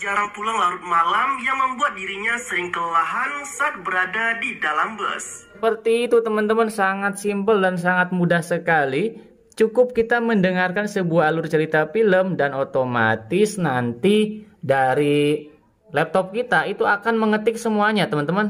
jarang pulang larut malam yang membuat dirinya sering kelelahan saat berada di dalam bus. Seperti itu teman-teman sangat simpel dan sangat mudah sekali. Cukup kita mendengarkan sebuah alur cerita film dan otomatis nanti dari laptop kita itu akan mengetik semuanya teman-teman.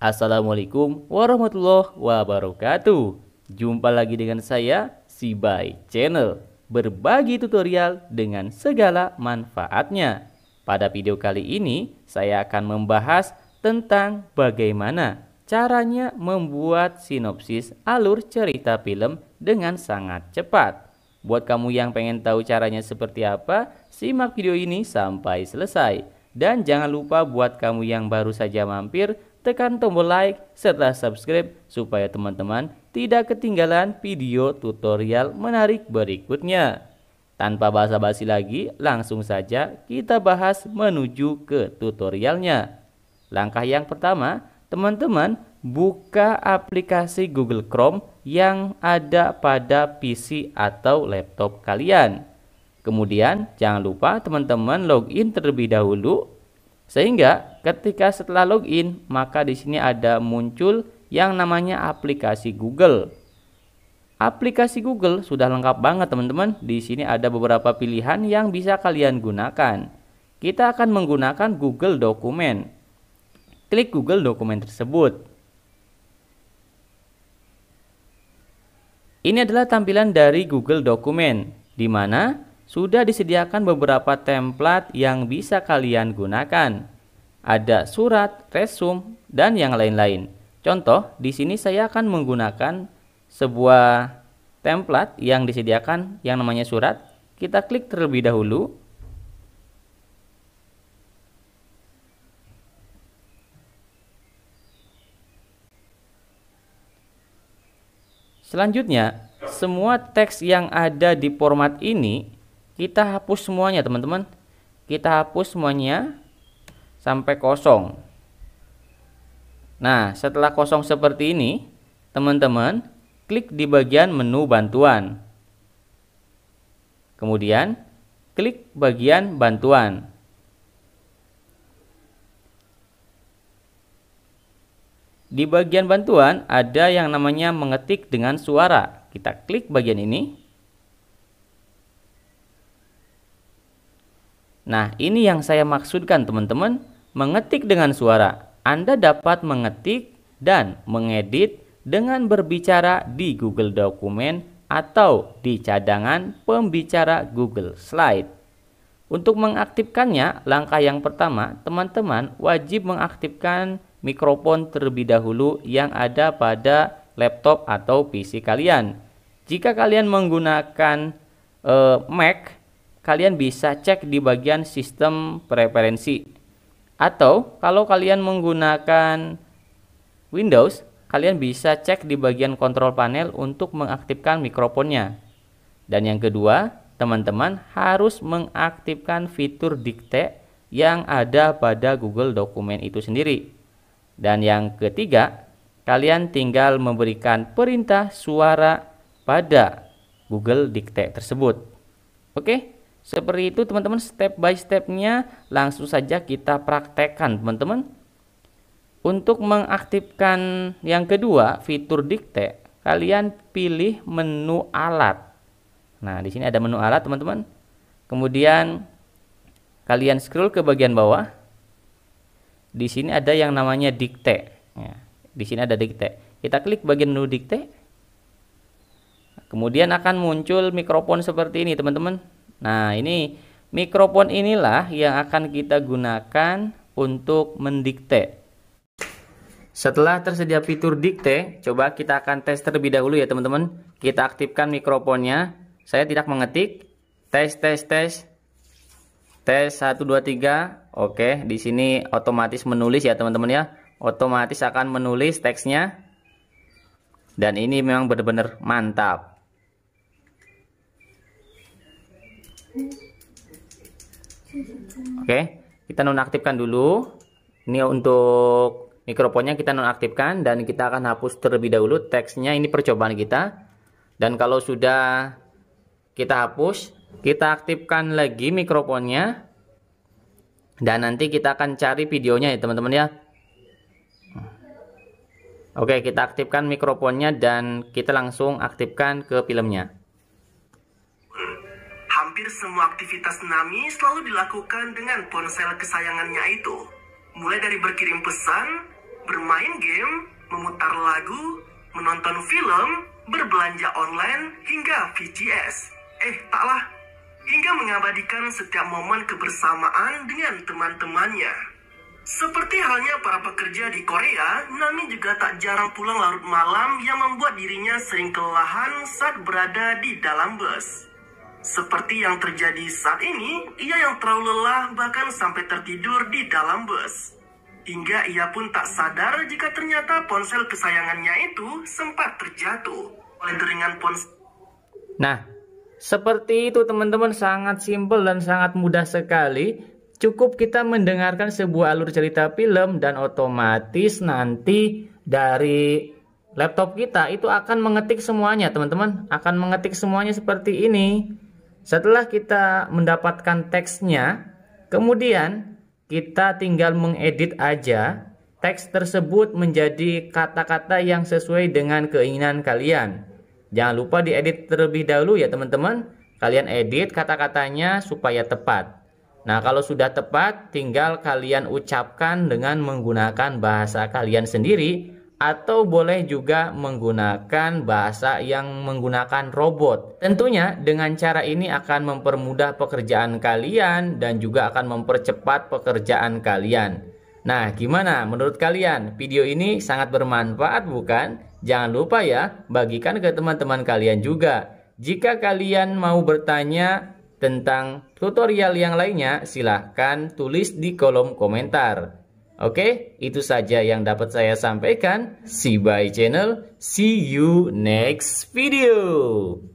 Assalamualaikum warahmatullahi wabarakatuh. Jumpa lagi dengan saya, Si Bai Channel. Berbagi tutorial dengan segala manfaatnya. Pada video kali ini, saya akan membahas tentang bagaimana caranya membuat sinopsis alur cerita film dengan sangat cepat. Buat kamu yang pengen tahu caranya seperti apa, simak video ini sampai selesai. Dan jangan lupa buat kamu yang baru saja mampir, tekan tombol like serta subscribe supaya teman-teman tidak ketinggalan video tutorial menarik berikutnya. Tanpa basa-basi lagi, langsung saja kita bahas menuju ke tutorialnya. Langkah yang pertama, teman-teman buka aplikasi Google Chrome yang ada pada PC atau laptop kalian. Kemudian jangan lupa teman-teman login terlebih dahulu sehingga ketika setelah login, maka di sini ada muncul yang namanya aplikasi Google. Aplikasi Google sudah lengkap banget teman-teman. Di sini ada beberapa pilihan yang bisa kalian gunakan. Kita akan menggunakan Google Dokumen. Klik Google Dokumen tersebut. Ini adalah tampilan dari Google Dokumen, di mana sudah disediakan beberapa template yang bisa kalian gunakan. Ada surat, resume, dan yang lain-lain. Contoh, di sini saya akan menggunakan sebuah template yang disediakan yang namanya surat. Kita klik terlebih dahulu. Selanjutnya, semua teks yang ada di format ini kita hapus semuanya teman-teman kita hapus semuanya sampai kosong nah setelah kosong seperti ini teman-teman klik di bagian menu bantuan kemudian klik bagian bantuan Di bagian bantuan ada yang namanya mengetik dengan suara. Kita klik bagian ini. Nah, ini yang saya maksudkan teman-teman, mengetik dengan suara. Anda dapat mengetik dan mengedit dengan berbicara di Google Dokumen atau di cadangan pembicara Google Slide. Untuk mengaktifkannya, langkah yang pertama, teman-teman wajib mengaktifkan mikrofon terlebih dahulu yang ada pada laptop atau PC kalian. Jika kalian menggunakan eh, Mac, kalian bisa cek di bagian sistem preferensi. Atau kalau kalian menggunakan Windows, kalian bisa cek di bagian kontrol panel untuk mengaktifkan mikrofonnya. Dan yang kedua, teman-teman harus mengaktifkan fitur dikte yang ada pada Google Dokumen itu sendiri. Dan yang ketiga, kalian tinggal memberikan perintah suara pada Google Dikte tersebut. Oke, seperti itu teman-teman step by stepnya langsung saja kita praktekkan teman-teman. Untuk mengaktifkan yang kedua fitur dikte, kalian pilih menu alat. Nah, di sini ada menu alat teman-teman. Kemudian kalian scroll ke bagian bawah. Di sini ada yang namanya dikte. Ya, di sini ada dikte. Kita klik bagian menu dikte. Kemudian akan muncul mikrofon seperti ini teman-teman Nah, ini mikrofon inilah yang akan kita gunakan untuk mendikte. Setelah tersedia fitur dikte, coba kita akan tes terlebih dahulu ya teman-teman. Kita aktifkan mikrofonnya. Saya tidak mengetik. Tes, tes, tes. Tes 1, 2, 3. Oke, di sini otomatis menulis ya teman-teman ya. Otomatis akan menulis teksnya. Dan ini memang benar-benar mantap. Oke, kita nonaktifkan dulu. Ini untuk mikrofonnya kita nonaktifkan dan kita akan hapus terlebih dahulu teksnya. Ini percobaan kita. Dan kalau sudah kita hapus, kita aktifkan lagi mikrofonnya. Dan nanti kita akan cari videonya ya teman-teman ya. Oke, kita aktifkan mikrofonnya dan kita langsung aktifkan ke filmnya hampir semua aktivitas Nami selalu dilakukan dengan ponsel kesayangannya itu. Mulai dari berkirim pesan, bermain game, memutar lagu, menonton film, berbelanja online, hingga VGS. Eh, taklah. Hingga mengabadikan setiap momen kebersamaan dengan teman-temannya. Seperti halnya para pekerja di Korea, Nami juga tak jarang pulang larut malam yang membuat dirinya sering kelelahan saat berada di dalam bus. Seperti yang terjadi saat ini, ia yang terlalu lelah bahkan sampai tertidur di dalam bus. Hingga ia pun tak sadar jika ternyata ponsel kesayangannya itu sempat terjatuh oleh deringan ponsel. Nah, seperti itu teman-teman sangat simpel dan sangat mudah sekali. Cukup kita mendengarkan sebuah alur cerita film dan otomatis nanti dari laptop kita itu akan mengetik semuanya teman-teman. Akan mengetik semuanya seperti ini. Setelah kita mendapatkan teksnya, kemudian kita tinggal mengedit aja teks tersebut menjadi kata-kata yang sesuai dengan keinginan kalian. Jangan lupa diedit terlebih dahulu ya teman-teman. Kalian edit kata-katanya supaya tepat. Nah, kalau sudah tepat, tinggal kalian ucapkan dengan menggunakan bahasa kalian sendiri atau boleh juga menggunakan bahasa yang menggunakan robot. Tentunya dengan cara ini akan mempermudah pekerjaan kalian dan juga akan mempercepat pekerjaan kalian. Nah, gimana menurut kalian? Video ini sangat bermanfaat bukan? Jangan lupa ya, bagikan ke teman-teman kalian juga. Jika kalian mau bertanya tentang tutorial yang lainnya, silahkan tulis di kolom komentar. Oke, itu saja yang dapat saya sampaikan. See you by channel. See you next video.